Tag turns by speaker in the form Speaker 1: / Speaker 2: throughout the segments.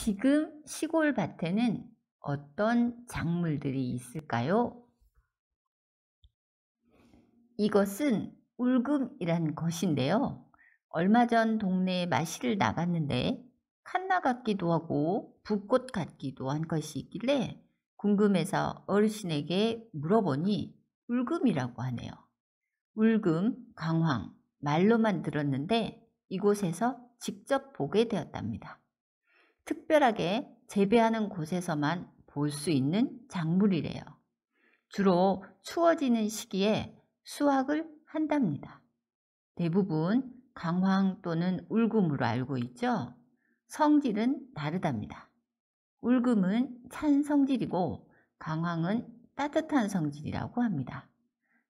Speaker 1: 지금 시골 밭에는 어떤 작물들이 있을까요? 이것은 울금이란 것인데요. 얼마 전 동네에 마실을 나갔는데 칸나 같기도 하고 붓꽃 같기도 한 것이 있길래 궁금해서 어르신에게 물어보니 울금이라고 하네요. 울금, 강황, 말로만 들었는데 이곳에서 직접 보게 되었답니다. 특별하게 재배하는 곳에서만 볼 수 있는 작물이래요. 주로 추워지는 시기에 수확을 한답니다. 대부분 강황 또는 울금으로 알고 있죠. 성질은 다르답니다. 울금은 찬 성질이고 강황은 따뜻한 성질이라고 합니다.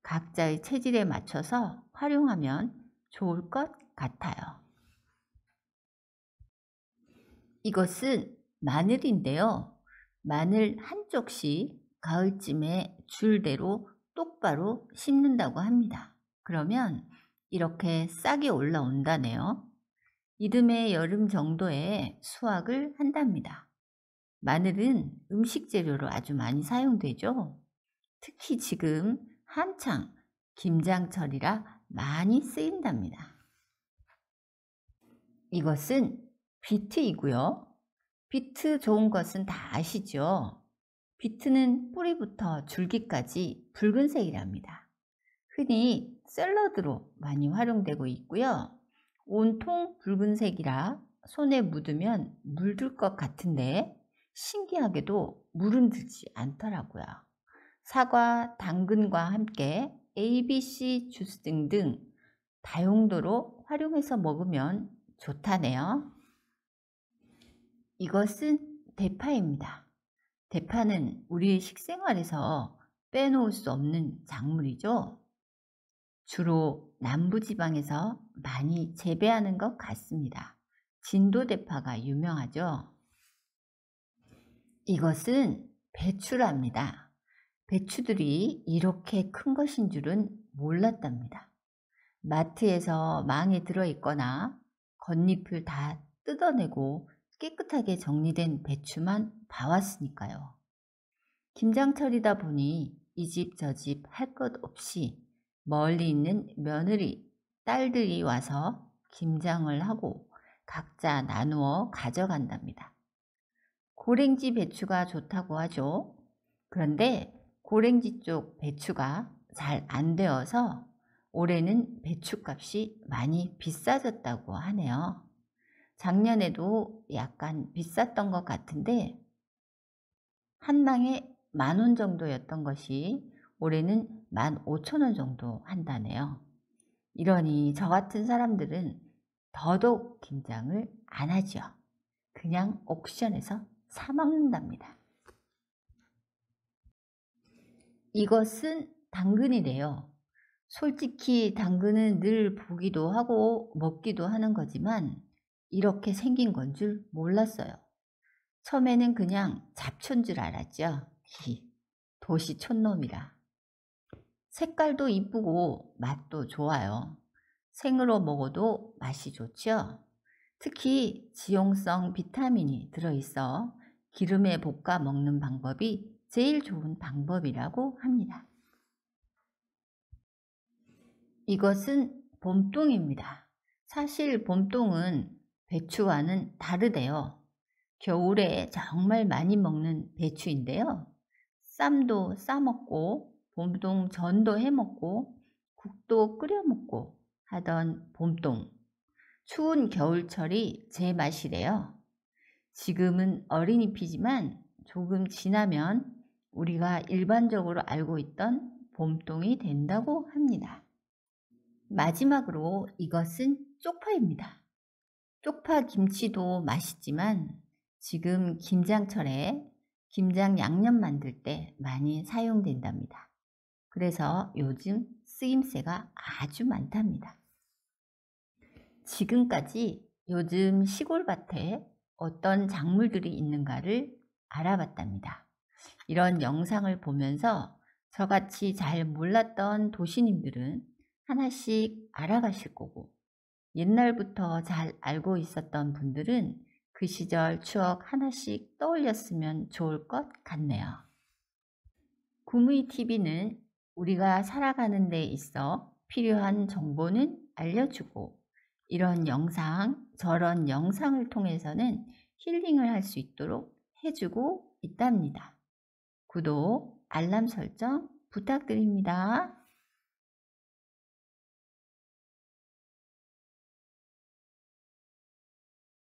Speaker 1: 각자의 체질에 맞춰서 활용하면 좋을 것 같아요. 이것은 마늘인데요. 마늘 한쪽씩 가을쯤에 줄대로 똑바로 심는다고 합니다. 그러면 이렇게 싹이 올라온다네요. 이듬해 여름 정도에 수확을 한답니다. 마늘은 음식 재료로 아주 많이 사용되죠. 특히 지금 한창 김장철이라 많이 쓰인답니다. 이것은 비트이고요. 비트 좋은 것은 다 아시죠? 비트는 뿌리부터 줄기까지 붉은색이랍니다. 흔히 샐러드로 많이 활용되고 있고요. 온통 붉은색이라 손에 묻으면 물들 것 같은데 신기하게도 물은 들지 않더라고요. 사과, 당근과 함께 ABC 주스 등등 다용도로 활용해서 먹으면 좋다네요. 이것은 대파입니다. 대파는 우리의 식생활에서 빼놓을 수 없는 작물이죠. 주로 남부지방에서 많이 재배하는 것 같습니다. 진도대파가 유명하죠. 이것은 배추랍니다. 배추들이 이렇게 큰 것인 줄은 몰랐답니다. 마트에서 망에 들어있거나 겉잎을 다 뜯어내고 깨끗하게 정리된 배추만 봐왔으니까요. 김장철이다 보니 이 집 저 집 할 것 없이 멀리 있는 며느리, 딸들이 와서 김장을 하고 각자 나누어 가져간답니다. 고랭지 배추가 좋다고 하죠. 그런데 고랭지 쪽 배추가 잘 안 되어서 올해는 배추값이 많이 비싸졌다고 하네요. 작년에도 약간 비쌌던 것 같은데 한 방에 만 원 정도였던 것이 올해는 만 오천 원 정도 한다네요. 이러니 저 같은 사람들은 더더욱 긴장을 안 하죠. 그냥 옥션에서 사먹는답니다. 이것은 당근이래요. 솔직히 당근은 늘 보기도 하고 먹기도 하는 거지만 이렇게 생긴 건 줄 몰랐어요. 처음에는 그냥 잡초인 줄 알았죠. 도시 촌놈이라. 색깔도 이쁘고 맛도 좋아요. 생으로 먹어도 맛이 좋죠. 특히 지용성 비타민이 들어있어 기름에 볶아 먹는 방법이 제일 좋은 방법이라고 합니다. 이것은 봄동입니다. 사실 봄동은 배추와는 다르대요. 겨울에 정말 많이 먹는 배추인데요. 쌈도 싸먹고 봄동 전도 해먹고 국도 끓여먹고 하던 봄동. 추운 겨울철이 제 맛이래요. 지금은 어린이 피지만 조금 지나면 우리가 일반적으로 알고 있던 봄동이 된다고 합니다. 마지막으로 이것은 쪽파입니다. 쪽파 김치도 맛있지만 지금 김장철에 김장 양념 만들 때 많이 사용된답니다. 그래서 요즘 쓰임새가 아주 많답니다. 지금까지 요즘 시골밭에 어떤 작물들이 있는가를 알아봤답니다. 이런 영상을 보면서 저같이 잘 몰랐던 도시님들은 하나씩 알아가실 거고 옛날부터 잘 알고 있었던 분들은 그 시절 추억 하나씩 떠올렸으면 좋을 것 같네요. 구무이 TV는 우리가 살아가는 데 있어 필요한 정보는 알려주고 이런 영상, 저런 영상을 통해서는 힐링을 할 수 있도록 해주고 있답니다. 구독, 알람 설정 부탁드립니다.